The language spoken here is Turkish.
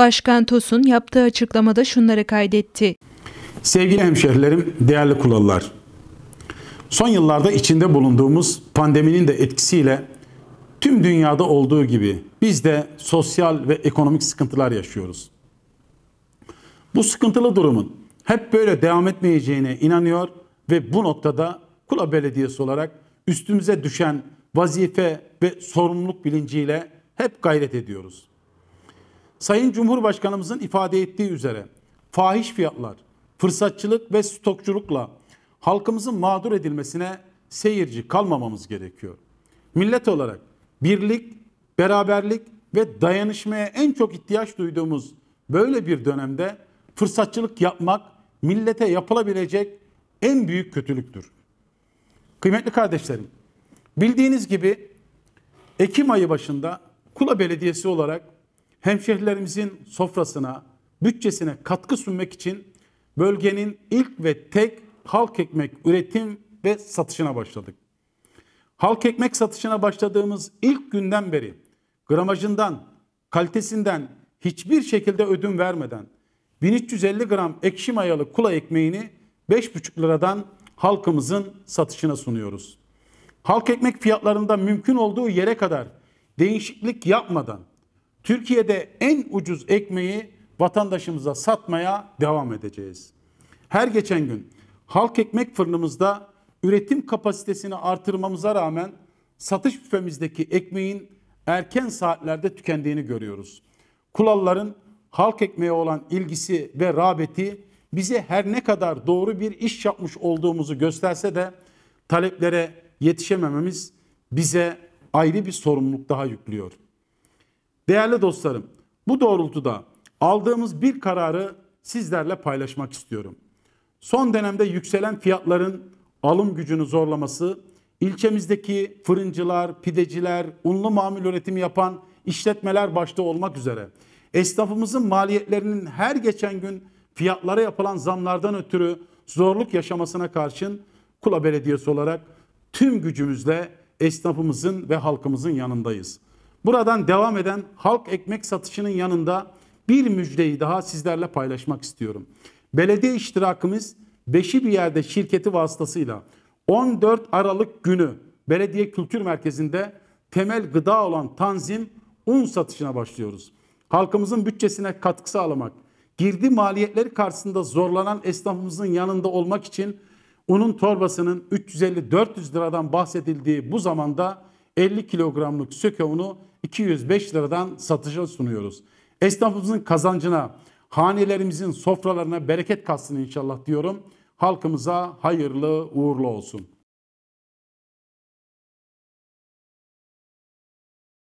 Başkan Tosun yaptığı açıklamada şunları kaydetti. Sevgili hemşehrilerim, değerli kulallar, Son yıllarda içinde bulunduğumuz pandeminin de etkisiyle tüm dünyada olduğu gibi biz de sosyal ve ekonomik sıkıntılar yaşıyoruz. Bu sıkıntılı durumun hep böyle devam etmeyeceğine inanıyor ve bu noktada Kula Belediyesi olarak üstümüze düşen vazife ve sorumluluk bilinciyle hep gayret ediyoruz. Sayın Cumhurbaşkanımızın ifade ettiği üzere fahiş fiyatlar, fırsatçılık ve stokçulukla halkımızın mağdur edilmesine seyirci kalmamamız gerekiyor. Millet olarak birlik, beraberlik ve dayanışmaya en çok ihtiyaç duyduğumuz böyle bir dönemde fırsatçılık yapmak millete yapılabilecek en büyük kötülüktür. Kıymetli kardeşlerim, bildiğiniz gibi Ekim ayı başında Kula Belediyesi olarak hemşehrilerimizin sofrasına, bütçesine katkı sunmak için bölgenin ilk ve tek halk ekmek üretim ve satışına başladık. Halk ekmek satışına başladığımız ilk günden beri gramajından, kalitesinden hiçbir şekilde ödün vermeden 1350 gram ekşi mayalı kula ekmeğini 5,5 liradan halkımızın satışına sunuyoruz. Halk ekmek fiyatlarında mümkün olduğu yere kadar değişiklik yapmadan Türkiye'de en ucuz ekmeği vatandaşımıza satmaya devam edeceğiz. Her geçen gün halk ekmek fırınımızda üretim kapasitesini artırmamıza rağmen satış büfemizdeki ekmeğin erken saatlerde tükendiğini görüyoruz. Kulalların halk ekmeğe olan ilgisi ve rağbeti bize her ne kadar doğru bir iş yapmış olduğumuzu gösterse de taleplere yetişemememiz bize ayrı bir sorumluluk daha yüklüyor. Değerli dostlarım, bu doğrultuda aldığımız bir kararı sizlerle paylaşmak istiyorum. Son dönemde yükselen fiyatların alım gücünü zorlaması, ilçemizdeki fırıncılar, pideciler, unlu mamul üretimi yapan işletmeler başta olmak üzere esnafımızın maliyetlerinin her geçen gün fiyatlara yapılan zamlardan ötürü zorluk yaşamasına karşın Kula Belediyesi olarak tüm gücümüzle esnafımızın ve halkımızın yanındayız. Buradan devam eden halk ekmek satışının yanında bir müjdeyi daha sizlerle paylaşmak istiyorum. Belediye iştirakımız beşi bir yerde şirketi vasıtasıyla 14 Aralık günü Belediye Kültür Merkezi'nde temel gıda olan tanzim un satışına başlıyoruz. Halkımızın bütçesine katkı sağlamak, girdi maliyetleri karşısında zorlanan esnafımızın yanında olmak için unun torbasının 350-400 liradan bahsedildiği bu zamanda 50 kilogramlık söke unu 205 liradan satışa sunuyoruz. Esnafımızın kazancına, hanelerimizin sofralarına bereket katsın inşallah diyorum. Halkımıza hayırlı uğurlu olsun.